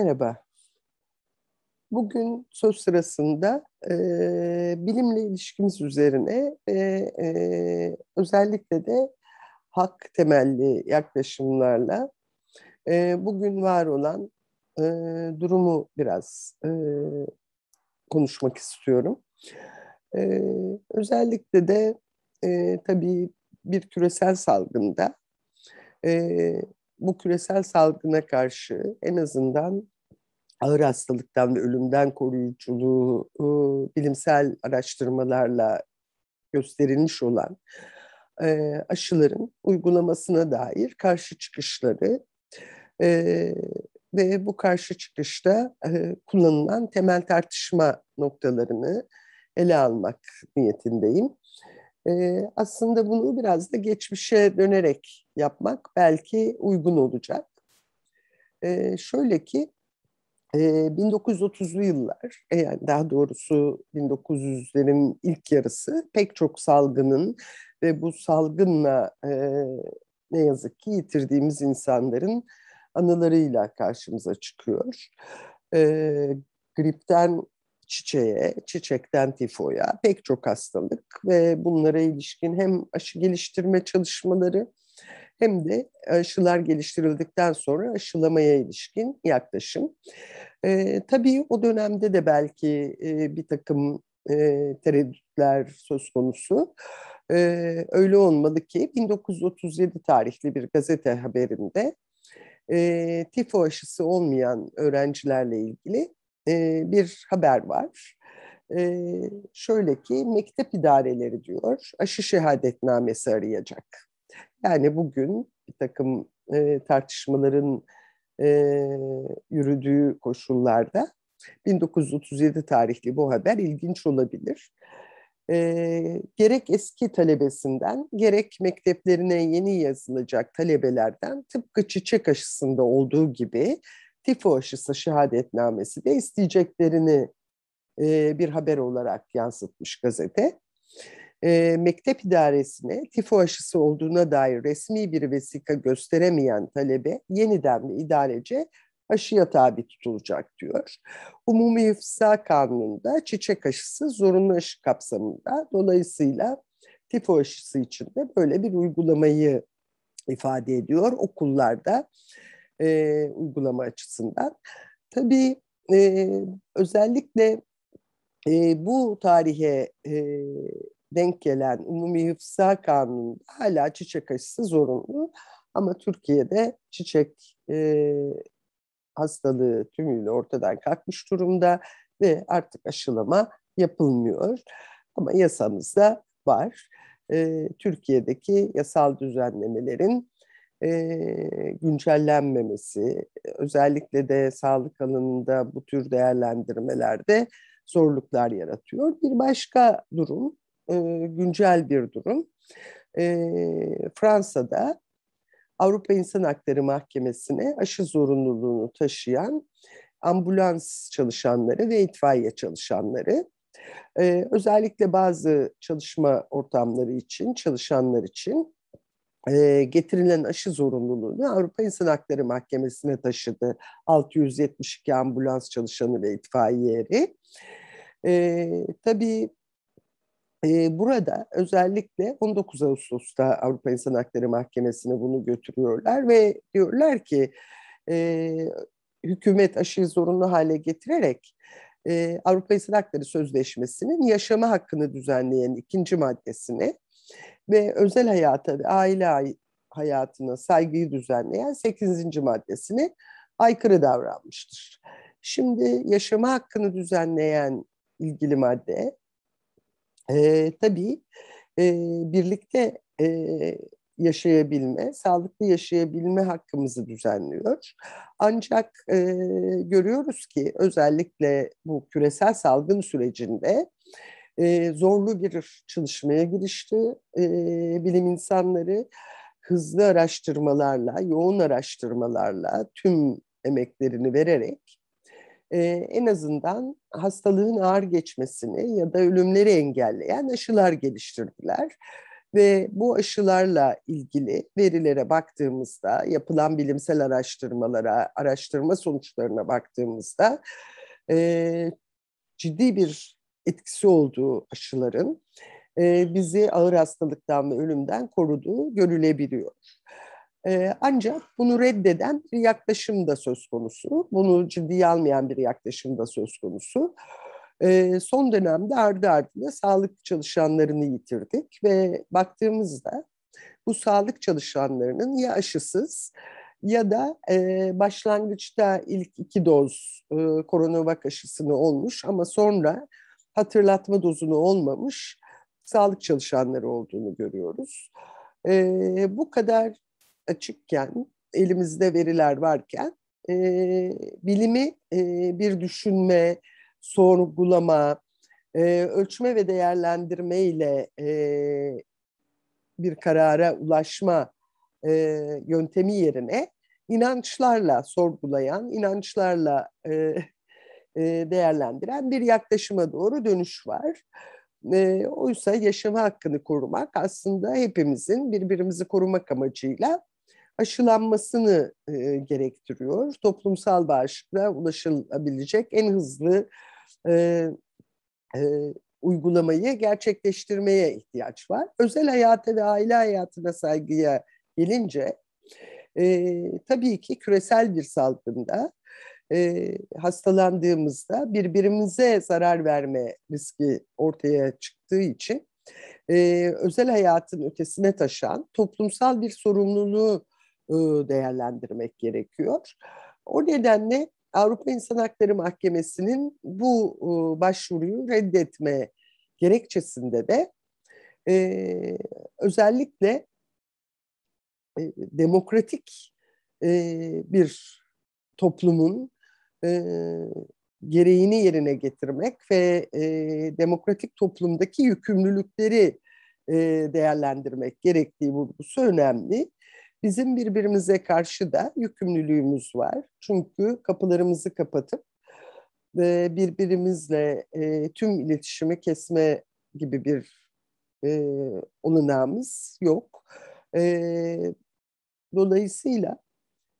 Merhaba. Bugün söz sırasında e, bilimle ilişkimiz üzerine e, e, özellikle de hak temelli yaklaşımlarla e, bugün var olan e, durumu biraz e, konuşmak istiyorum. E, özellikle de e, tabii bir küresel salgında e, bu küresel salgına karşı en azından ağır hastalıktan ve ölümden koruyuculuğu ıı, bilimsel araştırmalarla gösterilmiş olan aşıların uygulamasına dair karşı çıkışları ve bu karşı çıkışta kullanılan temel tartışma noktalarını ele almak niyetindeyim. aslında bunu biraz da geçmişe dönerek yapmak belki uygun olacak. E, şöyle ki e, 1930'lu yıllar, e, yani daha doğrusu 1900'lerin ilk yarısı pek çok salgının ve bu salgınla e, ne yazık ki yitirdiğimiz insanların anılarıyla karşımıza çıkıyor. E, gripten çiçeğe, çiçekten tifoya, pek çok hastalık ve bunlara ilişkin hem aşı geliştirme çalışmaları hem de aşılar geliştirildikten sonra aşılamaya ilişkin yaklaşım. E, tabii o dönemde de belki e, bir takım e, tereddütler söz konusu. E, öyle olmadı ki 1937 tarihli bir gazete haberinde e, tifo aşısı olmayan öğrencilerle ilgili e, bir haber var. E, şöyle ki mektep idareleri diyor aşı şehadetnamesi arayacak. Yani bugün bir takım e, tartışmaların e, yürüdüğü koşullarda 1937 tarihli bu haber ilginç olabilir. E, gerek eski talebesinden, gerek mekteplerine yeni yazılacak talebelerden tıpkı çiçek aşısında olduğu gibi tifo aşısı şehadetnamesi de isteyeceklerini e, bir haber olarak yansıtmış gazete e, mektep idaresine tifo aşısı olduğuna dair resmi bir vesika gösteremeyen talebe yeniden de idarece aşıya tabi tutulacak diyor. Umumi Hıfza Kanunu'nda çiçek aşısı zorunlu aşı kapsamında dolayısıyla tifo aşısı için de böyle bir uygulamayı ifade ediyor okullarda e, uygulama açısından. Tabii e, özellikle e, bu tarihe e, denk gelen umumi hıfza kanunu hala çiçek aşısı zorunlu. Ama Türkiye'de çiçek e, hastalığı tümüyle ortadan kalkmış durumda ve artık aşılama yapılmıyor. Ama yasamızda var. E, Türkiye'deki yasal düzenlemelerin e, güncellenmemesi, özellikle de sağlık alanında bu tür değerlendirmelerde zorluklar yaratıyor. Bir başka durum e, güncel bir durum. E, Fransa'da Avrupa İnsan Hakları Mahkemesi'ne aşı zorunluluğunu taşıyan ambulans çalışanları ve itfaiye çalışanları e, özellikle bazı çalışma ortamları için, çalışanlar için getirilen aşı zorunluluğunu Avrupa İnsan Hakları Mahkemesi'ne taşıdı. 672 ambulans çalışanı ve itfaiyeri. E, tabii burada özellikle 19 Ağustos'ta Avrupa İnsan Hakları Mahkemesi'ne bunu götürüyorlar ve diyorlar ki e, hükümet aşırı zorunlu hale getirerek e, Avrupa İnsan Hakları Sözleşmesi'nin yaşama hakkını düzenleyen ikinci maddesini ve özel hayata ve aile hayatına saygıyı düzenleyen 8. maddesini aykırı davranmıştır. Şimdi yaşama hakkını düzenleyen ilgili madde e, tabii e, birlikte e, yaşayabilme, sağlıklı yaşayabilme hakkımızı düzenliyor. Ancak e, görüyoruz ki özellikle bu küresel salgın sürecinde e, zorlu bir çalışmaya girişti e, bilim insanları. Hızlı araştırmalarla, yoğun araştırmalarla tüm emeklerini vererek e, en azından hastalığın ağır geçmesini ya da ölümleri engelleyen aşılar geliştirdiler. Ve bu aşılarla ilgili verilere baktığımızda, yapılan bilimsel araştırmalara, araştırma sonuçlarına baktığımızda e, ciddi bir etkisi olduğu aşıların e, bizi ağır hastalıktan ve ölümden koruduğu görülebiliyor. E, ancak bunu reddeden bir yaklaşım da söz konusu. Bunu ciddiye almayan bir yaklaşım da söz konusu. Ee, son dönemde ardı ardına sağlık çalışanlarını yitirdik ve baktığımızda bu sağlık çalışanlarının ya aşısız ya da e, başlangıçta ilk iki doz e, koronavak aşısını olmuş ama sonra hatırlatma dozunu olmamış sağlık çalışanları olduğunu görüyoruz. Ee, bu kadar açıkken, elimizde veriler varken e, bilimi e, bir düşünme, sorgulama, e, ölçme ve değerlendirme ile e, bir karara ulaşma e, yöntemi yerine inançlarla sorgulayan, inançlarla e, e, değerlendiren bir yaklaşıma doğru dönüş var. E, oysa yaşama hakkını korumak aslında hepimizin birbirimizi korumak amacıyla aşılanmasını e, gerektiriyor. Toplumsal bağışıklığa ulaşılabilecek en hızlı e, e, uygulamayı gerçekleştirmeye ihtiyaç var. Özel hayata ve aile hayatına saygıya gelince tabii ki küresel bir salgında hastalandığımızda birbirimize zarar verme riski ortaya çıktığı için e, özel hayatın ötesine taşan toplumsal bir sorumluluğu e, değerlendirmek gerekiyor. O nedenle Avrupa İnsan Hakları Mahkemesi'nin bu e, başvuruyu reddetme gerekçesinde de e, özellikle demokratik bir toplumun gereğini yerine getirmek ve demokratik toplumdaki yükümlülükleri değerlendirmek gerektiği vurgusu önemli. Bizim birbirimize karşı da yükümlülüğümüz var. Çünkü kapılarımızı kapatıp birbirimizle tüm iletişimi kesme gibi bir olanağımız yok. Dolayısıyla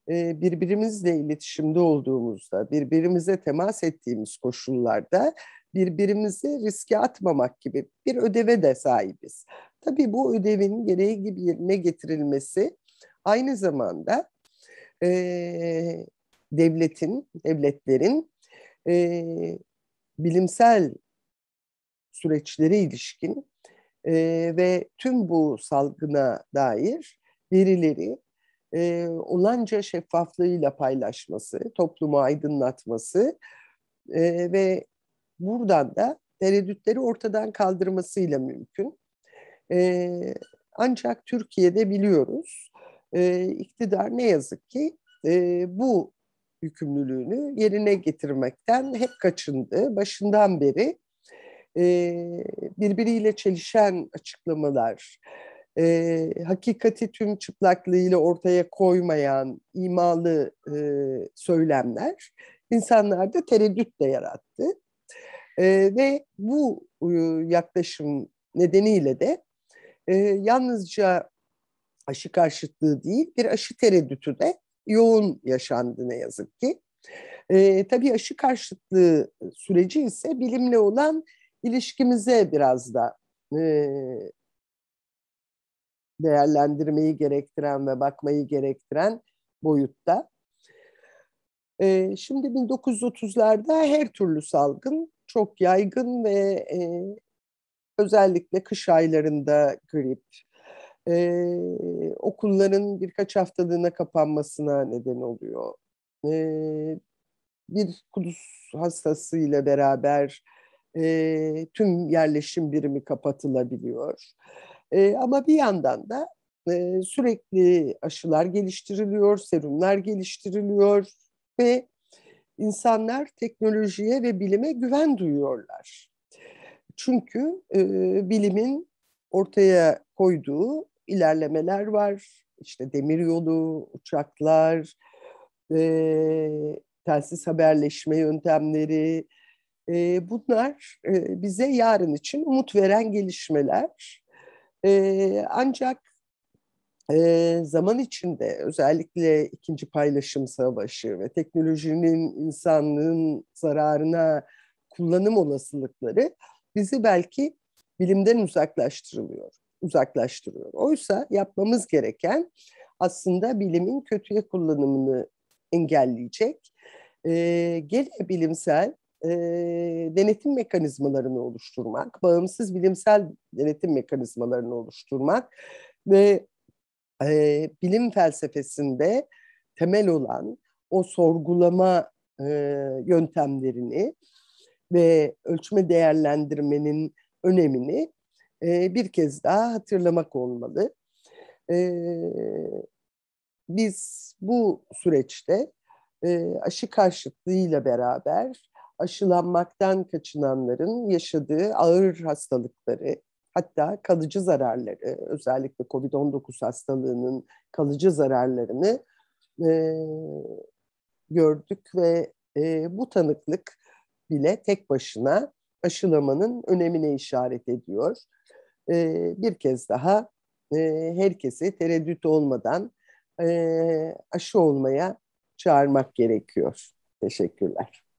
birbirimizle iletişimde olduğumuzda, birbirimize temas ettiğimiz koşullarda birbirimizi riske atmamak gibi bir ödeve de sahibiz. Tabii bu ödevin gereği gibi yerine getirilmesi Aynı zamanda e, devletin, devletlerin e, bilimsel süreçlere ilişkin e, ve tüm bu salgına dair verileri e, olanca şeffaflığıyla paylaşması, toplumu aydınlatması e, ve buradan da tereddütleri ortadan kaldırmasıyla mümkün. E, ancak Türkiye'de biliyoruz e, iktidar ne yazık ki e, bu yükümlülüğünü yerine getirmekten hep kaçındı. Başından beri e, birbiriyle çelişen açıklamalar, e, hakikati tüm çıplaklığıyla ortaya koymayan imalı e, söylemler insanlarda tereddüt de yarattı. E, ve bu e, yaklaşım nedeniyle de e, yalnızca aşı karşıtlığı değil bir aşı tereddütü de yoğun yaşandı ne yazık ki. E, tabii aşı karşıtlığı süreci ise bilimle olan ilişkimize biraz da e, değerlendirmeyi gerektiren ve bakmayı gerektiren boyutta. E, şimdi 1930'larda her türlü salgın çok yaygın ve e, özellikle kış aylarında grip, e, okulların birkaç haftalığına kapanmasına neden oluyor. E, bir Kudüs hastasıyla beraber e, tüm yerleşim birimi kapatılabiliyor. E, ama bir yandan da e, sürekli aşılar geliştiriliyor, serumlar geliştiriliyor ve insanlar teknolojiye ve bilime güven duyuyorlar. Çünkü e, bilimin ortaya koyduğu ilerlemeler var. İşte demiryolu, uçaklar, e, telsiz haberleşme yöntemleri. E, bunlar e, bize yarın için umut veren gelişmeler. E, ancak e, zaman içinde özellikle ikinci paylaşım savaşı ve teknolojinin insanlığın zararına kullanım olasılıkları bizi belki bilimden uzaklaştırılıyor uzaklaştırıyor. Oysa yapmamız gereken aslında bilimin kötüye kullanımını engelleyecek e, gene bilimsel e, denetim mekanizmalarını oluşturmak, bağımsız bilimsel denetim mekanizmalarını oluşturmak ve e, bilim felsefesinde temel olan o sorgulama e, yöntemlerini ve ölçme değerlendirmenin önemini e, bir kez daha hatırlamak olmalı. E, biz bu süreçte e, aşı karşıtlığıyla beraber aşılanmaktan kaçınanların yaşadığı ağır hastalıkları, hatta kalıcı zararları, özellikle COVID-19 hastalığının kalıcı zararlarını e, gördük ve e, bu tanıklık bile tek başına aşılamanın önemine işaret ediyor e, bir kez daha e, herkesi tereddüt olmadan e, aşı olmaya çağırmak gerekiyor. Teşekkürler.